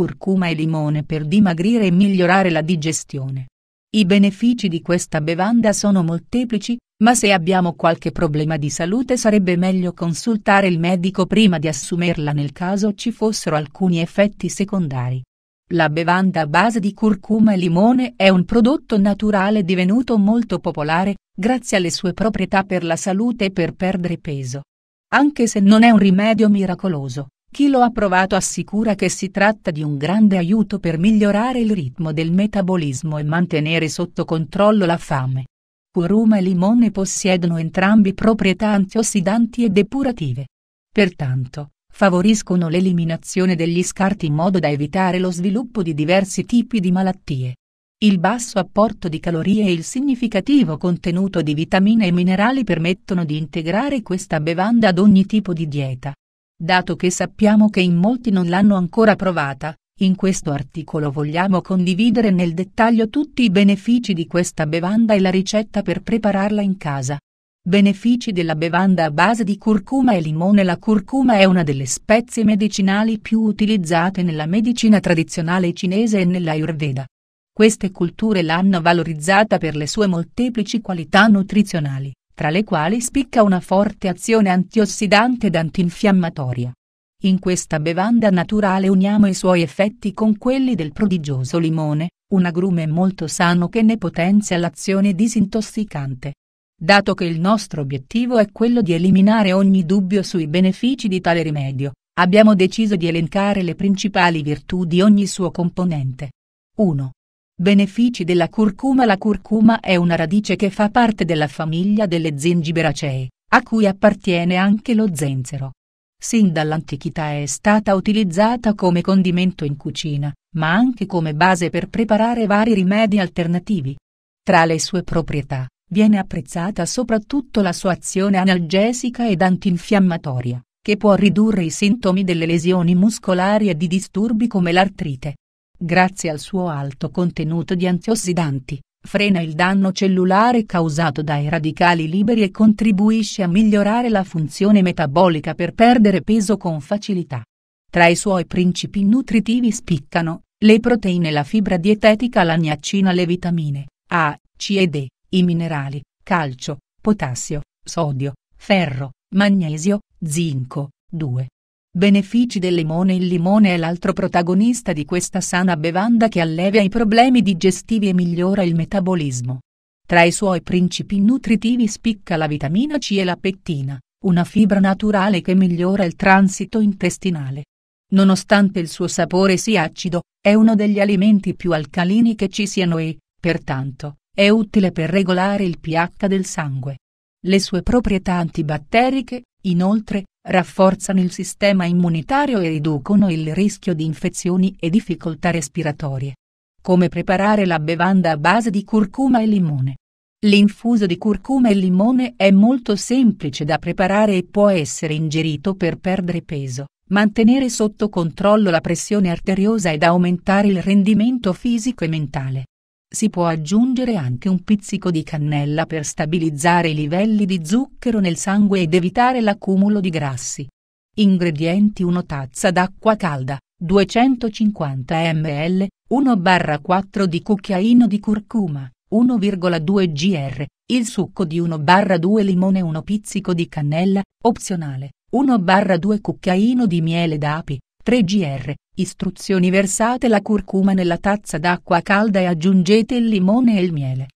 curcuma e limone per dimagrire e migliorare la digestione. I benefici di questa bevanda sono molteplici, ma se abbiamo qualche problema di salute sarebbe meglio consultare il medico prima di assumerla nel caso ci fossero alcuni effetti secondari. La bevanda a base di curcuma e limone è un prodotto naturale divenuto molto popolare, grazie alle sue proprietà per la salute e per perdere peso. Anche se non è un rimedio miracoloso, chi lo ha provato assicura che si tratta di un grande aiuto per migliorare il ritmo del metabolismo e mantenere sotto controllo la fame. Curuma e limone possiedono entrambi proprietà antiossidanti e depurative. Pertanto, favoriscono l'eliminazione degli scarti in modo da evitare lo sviluppo di diversi tipi di malattie. Il basso apporto di calorie e il significativo contenuto di vitamine e minerali permettono di integrare questa bevanda ad ogni tipo di dieta Dato che sappiamo che in molti non l'hanno ancora provata, in questo articolo vogliamo condividere nel dettaglio tutti i benefici di questa bevanda e la ricetta per prepararla in casa. Benefici della bevanda a base di curcuma e limone La curcuma è una delle spezie medicinali più utilizzate nella medicina tradizionale cinese e nell'Ayurveda. Queste culture l'hanno valorizzata per le sue molteplici qualità nutrizionali tra le quali spicca una forte azione antiossidante ed antinfiammatoria. In questa bevanda naturale uniamo i suoi effetti con quelli del prodigioso limone, un agrume molto sano che ne potenzia l'azione disintossicante. Dato che il nostro obiettivo è quello di eliminare ogni dubbio sui benefici di tale rimedio, abbiamo deciso di elencare le principali virtù di ogni suo componente. 1. Benefici della curcuma La curcuma è una radice che fa parte della famiglia delle zingiberacee, a cui appartiene anche lo zenzero. Sin dall'antichità è stata utilizzata come condimento in cucina, ma anche come base per preparare vari rimedi alternativi. Tra le sue proprietà, viene apprezzata soprattutto la sua azione analgesica ed antinfiammatoria, che può ridurre i sintomi delle lesioni muscolari e di disturbi come l'artrite grazie al suo alto contenuto di antiossidanti, frena il danno cellulare causato dai radicali liberi e contribuisce a migliorare la funzione metabolica per perdere peso con facilità. Tra i suoi principi nutritivi spiccano le proteine, la fibra dietetica, la niacina, le vitamine A, C e D, i minerali, calcio, potassio, sodio, ferro, magnesio, zinco, 2, Benefici del limone Il limone è l'altro protagonista di questa sana bevanda che allevia i problemi digestivi e migliora il metabolismo. Tra i suoi principi nutritivi spicca la vitamina C e la pettina, una fibra naturale che migliora il transito intestinale. Nonostante il suo sapore sia acido, è uno degli alimenti più alcalini che ci siano e, pertanto, è utile per regolare il pH del sangue. Le sue proprietà antibatteriche, Inoltre, rafforzano il sistema immunitario e riducono il rischio di infezioni e difficoltà respiratorie. Come preparare la bevanda a base di curcuma e limone? L'infuso di curcuma e limone è molto semplice da preparare e può essere ingerito per perdere peso, mantenere sotto controllo la pressione arteriosa ed aumentare il rendimento fisico e mentale. Si può aggiungere anche un pizzico di cannella per stabilizzare i livelli di zucchero nel sangue ed evitare l'accumulo di grassi. Ingredienti 1 tazza d'acqua calda, 250 ml, 1-4 di cucchiaino di curcuma, 1,2 gr, il succo di 1-2 limone 1 pizzico di cannella, opzionale, 1-2 cucchiaino di miele d'api, 3 gr, Istruzioni versate la curcuma nella tazza d'acqua calda e aggiungete il limone e il miele.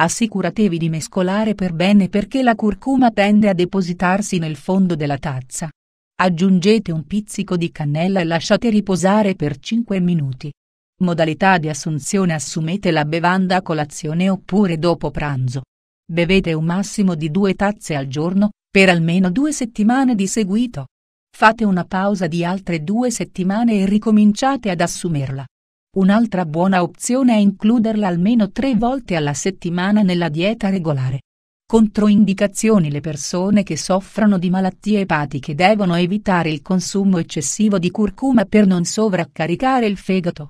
Assicuratevi di mescolare per bene perché la curcuma tende a depositarsi nel fondo della tazza. Aggiungete un pizzico di cannella e lasciate riposare per 5 minuti. Modalità di assunzione Assumete la bevanda a colazione oppure dopo pranzo. Bevete un massimo di due tazze al giorno, per almeno due settimane di seguito. Fate una pausa di altre due settimane e ricominciate ad assumerla. Un'altra buona opzione è includerla almeno tre volte alla settimana nella dieta regolare. Controindicazioni Le persone che soffrono di malattie epatiche devono evitare il consumo eccessivo di curcuma per non sovraccaricare il fegato.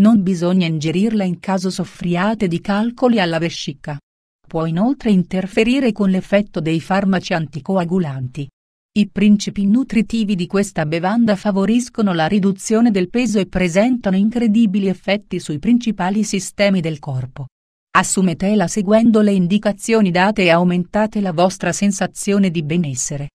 Non bisogna ingerirla in caso soffriate di calcoli alla vescica. Può inoltre interferire con l'effetto dei farmaci anticoagulanti, i principi nutritivi di questa bevanda favoriscono la riduzione del peso e presentano incredibili effetti sui principali sistemi del corpo. Assumetela seguendo le indicazioni date e aumentate la vostra sensazione di benessere.